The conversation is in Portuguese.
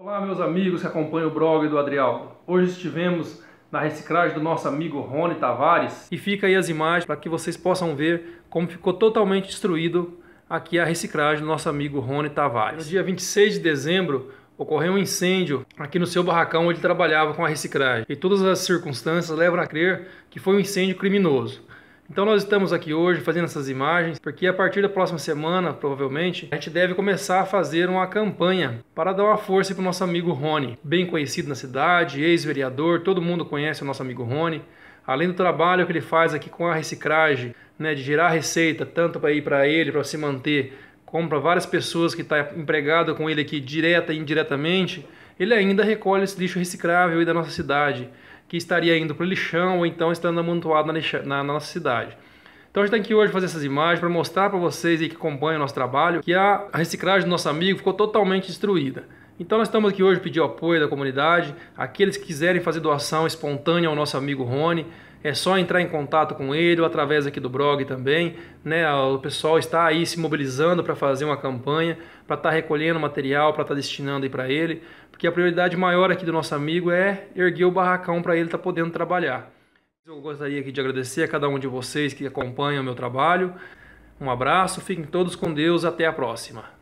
Olá, meus amigos que acompanham o blog do Adrialdo. Hoje estivemos na reciclagem do nosso amigo Rony Tavares e fica aí as imagens para que vocês possam ver como ficou totalmente destruído aqui a reciclagem do nosso amigo Rony Tavares. No dia 26 de dezembro, ocorreu um incêndio aqui no seu barracão onde ele trabalhava com a reciclagem. E todas as circunstâncias levam a crer que foi um incêndio criminoso. Então nós estamos aqui hoje fazendo essas imagens porque a partir da próxima semana, provavelmente, a gente deve começar a fazer uma campanha para dar uma força para o nosso amigo Rony, bem conhecido na cidade, ex-vereador, todo mundo conhece o nosso amigo Rony. Além do trabalho que ele faz aqui com a reciclagem, né, de gerar receita tanto para ir para ele, para se manter, como para várias pessoas que estão tá com ele aqui direta e indiretamente, ele ainda recolhe esse lixo reciclável da nossa cidade que estaria indo para o lixão ou então estando amontoado na, na, na nossa cidade. Então a gente tem tá que hoje fazer essas imagens para mostrar para vocês aí que acompanham o nosso trabalho que a reciclagem do nosso amigo ficou totalmente destruída. Então nós estamos aqui hoje pedir o apoio da comunidade, aqueles que quiserem fazer doação espontânea ao nosso amigo Rony, é só entrar em contato com ele ou através aqui do blog também. Né? O pessoal está aí se mobilizando para fazer uma campanha, para estar tá recolhendo material, para estar tá destinando aí para ele, porque a prioridade maior aqui do nosso amigo é erguer o barracão para ele estar tá podendo trabalhar. Eu gostaria aqui de agradecer a cada um de vocês que acompanham o meu trabalho. Um abraço, fiquem todos com Deus, até a próxima.